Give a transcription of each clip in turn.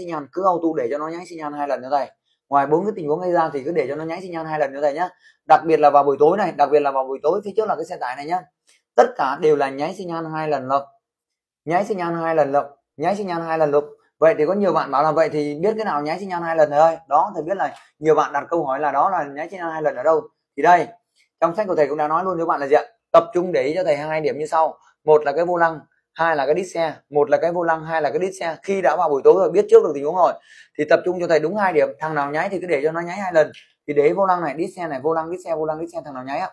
xi nhan cứ auto để cho nó nháy sinh nhan hai lần như này ngoài bốn cái tình huống gây ra thì cứ để cho nó nháy sinh nhan hai lần như này nhá đặc biệt là vào buổi tối này đặc biệt là vào buổi tối phía trước là cái xe tải này nhá tất cả đều là nháy sinh nhan hai lần lộc nháy sinh nhan hai lần lộc nháy sinh nhan hai lần lộc vậy thì có nhiều bạn bảo là vậy thì biết cái nào nháy sinh nhan hai lần thôi đó thầy biết là nhiều bạn đặt câu hỏi là đó là nháy sinh nhan hai lần ở đâu thì đây trong sách của thầy cũng đã nói luôn với bạn là gì ạ tập trung để ý cho thầy hai điểm như sau một là cái vô lăng hai là cái đít xe một là cái vô lăng hai là cái đít xe khi đã vào buổi tối rồi biết trước được tình huống rồi thì tập trung cho thầy đúng hai điểm thằng nào nháy thì cứ để cho nó nháy hai lần thì để vô lăng này đít xe này vô lăng đít xe vô lăng đít xe thằng nào nháy ạ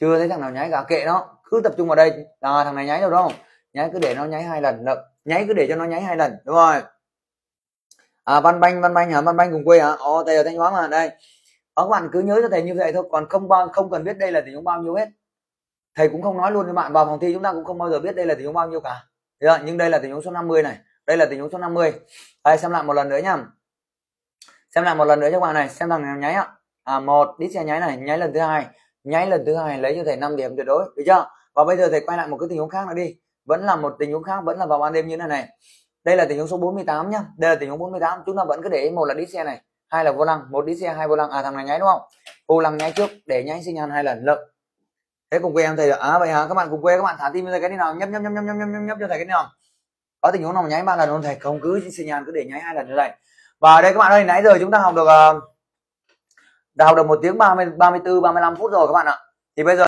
chưa thấy thằng nào nháy cả kệ nó cứ tập trung vào đây à, thằng này nháy đâu đâu nháy cứ để nó nháy hai lần Được. nháy cứ để cho nó nháy hai lần đúng rồi à, văn banh văn banh hả văn banh cùng quê hả ồ thầy ở thanh hóa mà đây các bạn cứ nhớ cho thầy như vậy thôi còn không bao không cần biết đây là tình huống bao nhiêu hết thầy cũng không nói luôn với bạn vào phòng thi chúng ta cũng không bao giờ biết đây là tình huống bao nhiêu cả Thế rồi, nhưng đây là tình huống số 50 này đây là tình huống số 50 đây xem lại một lần nữa nhá xem lại một lần nữa cho các bạn này xem thằng nào nháy ạ à một đít xe nháy này nháy lần thứ hai nháy lần thứ hai lấy cho thầy 5 điểm tuyệt đối được chưa và bây giờ thầy quay lại một cái tình huống khác nữa đi vẫn là một tình huống khác vẫn là vào ban đêm như thế này, này đây là tình huống số 48 nhá đây là tình huống 48 chúng ta vẫn cứ để ý một là đít xe này hai là vô lăng một đít xe hai vô lăng à thằng này nháy đúng không vô lăng nháy trước để nháy sinh ăn hai lần lợn thế cùng quê em thầy à vậy hả các bạn cùng quê các bạn thả tim ra cái đi nào nhấp nhấp nhấp nhấp nhấp nhấp nhấp nhấp cho thầy cái đi nào có tình huống nào mà nháy ba lần không thầy không cứ xin nhàn cứ để nháy hai lần như này và đây các bạn ơi nãy giờ chúng ta học được uh, đã học được một tiếng ba mươi ba mươi mươi bốn ba mươi lăm phút rồi các bạn ạ thì bây giờ